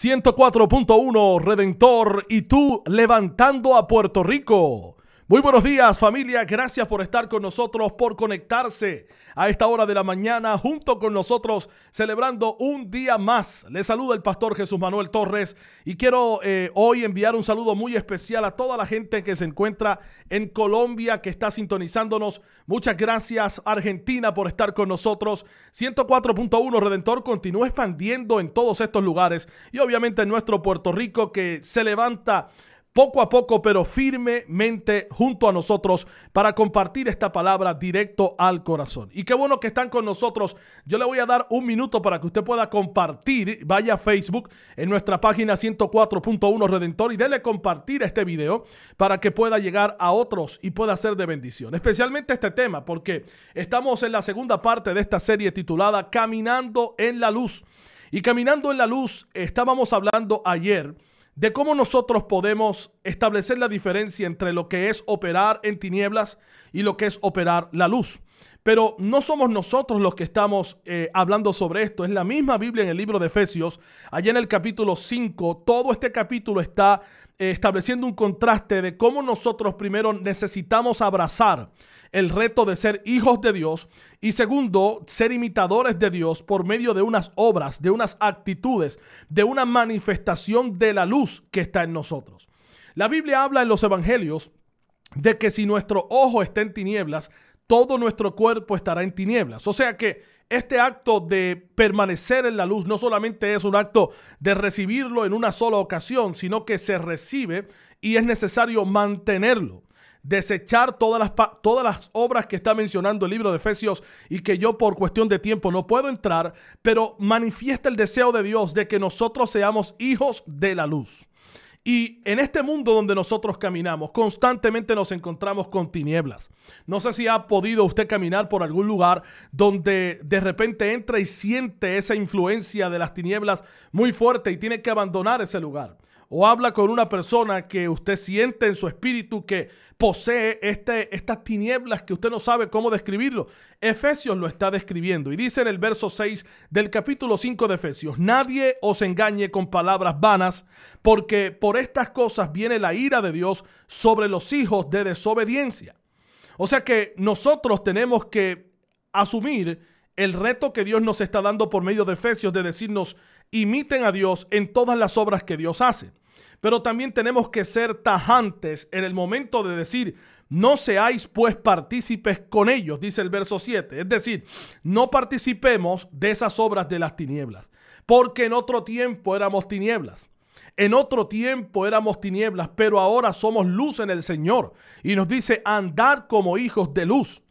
104.1 Redentor y tú levantando a Puerto Rico. Muy buenos días familia, gracias por estar con nosotros, por conectarse a esta hora de la mañana junto con nosotros celebrando un día más. Les saluda el pastor Jesús Manuel Torres y quiero eh, hoy enviar un saludo muy especial a toda la gente que se encuentra en Colombia, que está sintonizándonos. Muchas gracias Argentina por estar con nosotros. 104.1 Redentor continúa expandiendo en todos estos lugares y obviamente en nuestro Puerto Rico que se levanta poco a poco, pero firmemente junto a nosotros para compartir esta palabra directo al corazón. Y qué bueno que están con nosotros. Yo le voy a dar un minuto para que usted pueda compartir. Vaya a Facebook en nuestra página 104.1 Redentor y dele compartir este video para que pueda llegar a otros y pueda ser de bendición. Especialmente este tema, porque estamos en la segunda parte de esta serie titulada Caminando en la Luz. Y caminando en la Luz estábamos hablando ayer de cómo nosotros podemos establecer la diferencia entre lo que es operar en tinieblas y lo que es operar la luz. Pero no somos nosotros los que estamos eh, hablando sobre esto. Es la misma Biblia en el libro de Efesios, allá en el capítulo 5. Todo este capítulo está estableciendo un contraste de cómo nosotros primero necesitamos abrazar el reto de ser hijos de Dios y segundo, ser imitadores de Dios por medio de unas obras, de unas actitudes, de una manifestación de la luz que está en nosotros. La Biblia habla en los evangelios de que si nuestro ojo está en tinieblas, todo nuestro cuerpo estará en tinieblas. O sea que este acto de permanecer en la luz no solamente es un acto de recibirlo en una sola ocasión, sino que se recibe y es necesario mantenerlo desechar todas las, todas las obras que está mencionando el libro de Efesios y que yo por cuestión de tiempo no puedo entrar, pero manifiesta el deseo de Dios de que nosotros seamos hijos de la luz. Y en este mundo donde nosotros caminamos, constantemente nos encontramos con tinieblas. No sé si ha podido usted caminar por algún lugar donde de repente entra y siente esa influencia de las tinieblas muy fuerte y tiene que abandonar ese lugar o habla con una persona que usted siente en su espíritu que posee este, estas tinieblas que usted no sabe cómo describirlo. Efesios lo está describiendo y dice en el verso 6 del capítulo 5 de Efesios, nadie os engañe con palabras vanas, porque por estas cosas viene la ira de Dios sobre los hijos de desobediencia. O sea que nosotros tenemos que asumir el reto que Dios nos está dando por medio de Efesios de decirnos, imiten a Dios en todas las obras que Dios hace. Pero también tenemos que ser tajantes en el momento de decir, no seáis pues partícipes con ellos, dice el verso 7. Es decir, no participemos de esas obras de las tinieblas, porque en otro tiempo éramos tinieblas. En otro tiempo éramos tinieblas, pero ahora somos luz en el Señor. Y nos dice, andar como hijos de luz.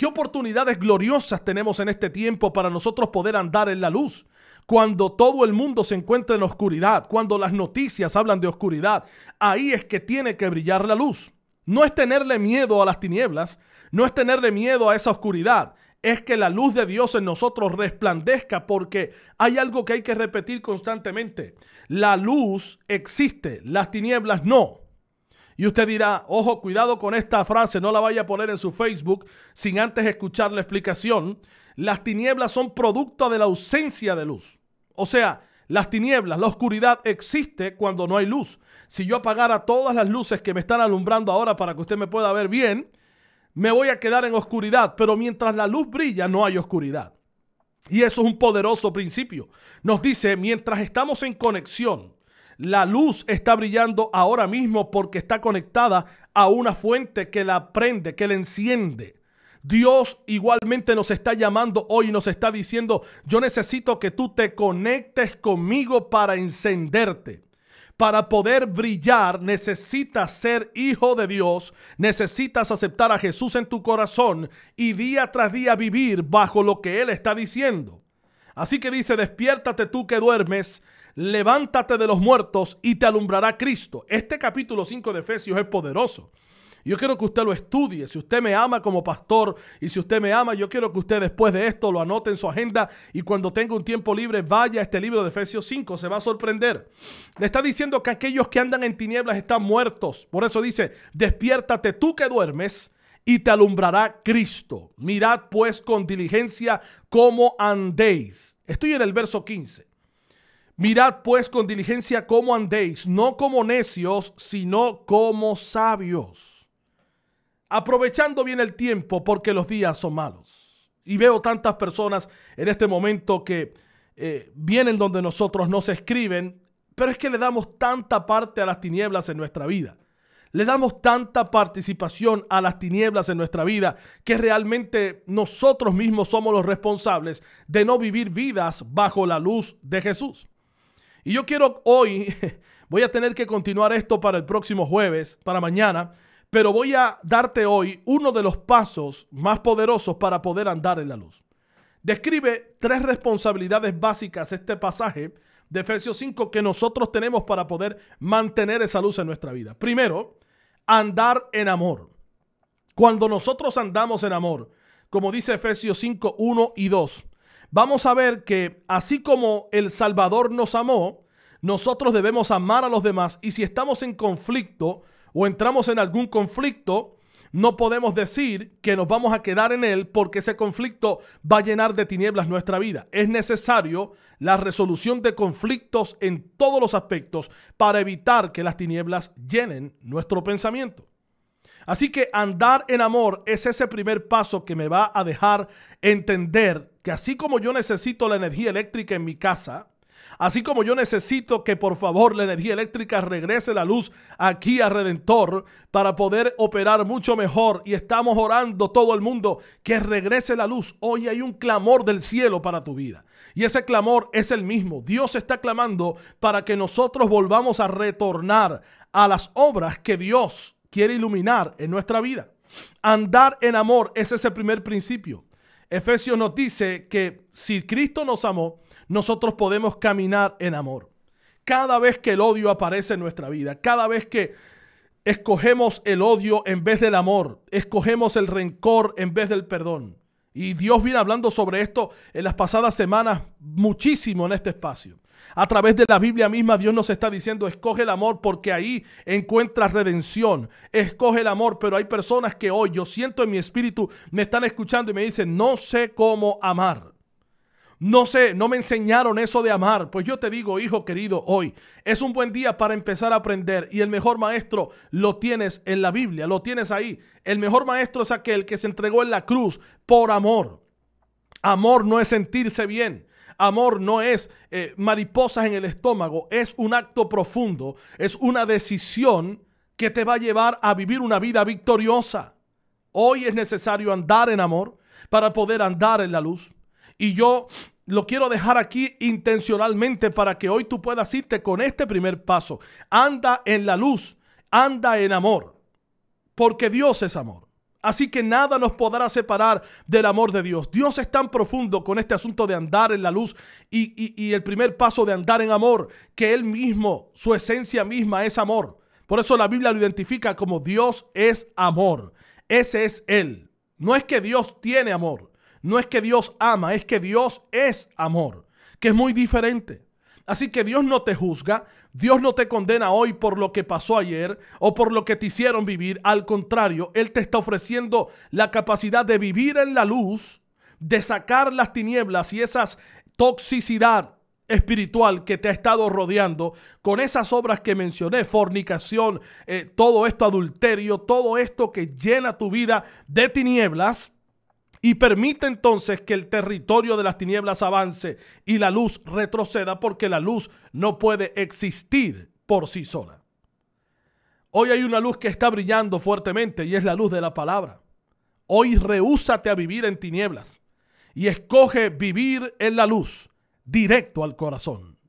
¿Qué oportunidades gloriosas tenemos en este tiempo para nosotros poder andar en la luz? Cuando todo el mundo se encuentra en oscuridad, cuando las noticias hablan de oscuridad, ahí es que tiene que brillar la luz. No es tenerle miedo a las tinieblas, no es tenerle miedo a esa oscuridad, es que la luz de Dios en nosotros resplandezca porque hay algo que hay que repetir constantemente. La luz existe, las tinieblas no. Y usted dirá, ojo, cuidado con esta frase, no la vaya a poner en su Facebook sin antes escuchar la explicación. Las tinieblas son producto de la ausencia de luz. O sea, las tinieblas, la oscuridad existe cuando no hay luz. Si yo apagara todas las luces que me están alumbrando ahora para que usted me pueda ver bien, me voy a quedar en oscuridad, pero mientras la luz brilla no hay oscuridad. Y eso es un poderoso principio. Nos dice, mientras estamos en conexión la luz está brillando ahora mismo porque está conectada a una fuente que la prende, que la enciende. Dios igualmente nos está llamando hoy y nos está diciendo, yo necesito que tú te conectes conmigo para encenderte. Para poder brillar necesitas ser hijo de Dios, necesitas aceptar a Jesús en tu corazón y día tras día vivir bajo lo que Él está diciendo. Así que dice, despiértate tú que duermes, levántate de los muertos y te alumbrará Cristo. Este capítulo 5 de Efesios es poderoso. Yo quiero que usted lo estudie. Si usted me ama como pastor y si usted me ama, yo quiero que usted después de esto lo anote en su agenda y cuando tenga un tiempo libre vaya a este libro de Efesios 5. Se va a sorprender. Le está diciendo que aquellos que andan en tinieblas están muertos. Por eso dice, despiértate tú que duermes, y te alumbrará Cristo. Mirad pues con diligencia cómo andéis. Estoy en el verso 15. Mirad pues con diligencia cómo andéis, no como necios, sino como sabios. Aprovechando bien el tiempo porque los días son malos. Y veo tantas personas en este momento que eh, vienen donde nosotros nos escriben, pero es que le damos tanta parte a las tinieblas en nuestra vida. Le damos tanta participación a las tinieblas en nuestra vida que realmente nosotros mismos somos los responsables de no vivir vidas bajo la luz de Jesús. Y yo quiero hoy, voy a tener que continuar esto para el próximo jueves, para mañana, pero voy a darte hoy uno de los pasos más poderosos para poder andar en la luz. Describe tres responsabilidades básicas este pasaje de Efesios 5 que nosotros tenemos para poder mantener esa luz en nuestra vida. Primero, andar en amor. Cuando nosotros andamos en amor, como dice Efesios 5, 1 y 2, vamos a ver que así como el Salvador nos amó, nosotros debemos amar a los demás y si estamos en conflicto o entramos en algún conflicto, no podemos decir que nos vamos a quedar en él porque ese conflicto va a llenar de tinieblas nuestra vida. Es necesario la resolución de conflictos en todos los aspectos para evitar que las tinieblas llenen nuestro pensamiento. Así que andar en amor es ese primer paso que me va a dejar entender que así como yo necesito la energía eléctrica en mi casa, Así como yo necesito que por favor la energía eléctrica regrese la luz aquí a Redentor para poder operar mucho mejor y estamos orando todo el mundo que regrese la luz. Hoy hay un clamor del cielo para tu vida. Y ese clamor es el mismo. Dios está clamando para que nosotros volvamos a retornar a las obras que Dios quiere iluminar en nuestra vida. Andar en amor es ese primer principio. Efesios nos dice que si Cristo nos amó, nosotros podemos caminar en amor. Cada vez que el odio aparece en nuestra vida, cada vez que escogemos el odio en vez del amor, escogemos el rencor en vez del perdón. Y Dios viene hablando sobre esto en las pasadas semanas muchísimo en este espacio. A través de la Biblia misma Dios nos está diciendo, escoge el amor porque ahí encuentras redención. Escoge el amor, pero hay personas que hoy yo siento en mi espíritu, me están escuchando y me dicen, no sé cómo amar. No sé, no me enseñaron eso de amar. Pues yo te digo, hijo querido, hoy es un buen día para empezar a aprender y el mejor maestro lo tienes en la Biblia, lo tienes ahí. El mejor maestro es aquel que se entregó en la cruz por amor. Amor no es sentirse bien. Amor no es eh, mariposas en el estómago, es un acto profundo, es una decisión que te va a llevar a vivir una vida victoriosa. Hoy es necesario andar en amor para poder andar en la luz. Y yo lo quiero dejar aquí intencionalmente para que hoy tú puedas irte con este primer paso. Anda en la luz, anda en amor, porque Dios es amor. Así que nada nos podrá separar del amor de Dios. Dios es tan profundo con este asunto de andar en la luz y, el primer paso de andar en amor, que Él mismo, su esencia misma es amor. Por eso la Biblia lo identifica como Dios es amor. Ese es Él. No es que Dios tiene amor, no es que Dios ama, es que Dios es amor, que es muy diferente. Así que Dios no te juzga, Dios no te condena hoy por lo que pasó ayer o por lo que te hicieron vivir. Al contrario, Él te está ofreciendo la capacidad de vivir en la luz, de sacar las tinieblas y esas toxicidad espiritual que te ha estado rodeando con esas obras que mencioné, fornicación, eh, todo esto adulterio, todo esto que llena tu vida de tinieblas y permite entonces que el territorio de las tinieblas avance y la luz retroceda porque la luz no puede existir por sí sola. Hoy hay una luz que está brillando fuertemente y es la luz de la palabra. Hoy rehúsate a vivir en tinieblas y escoge vivir en la luz, directo al corazón.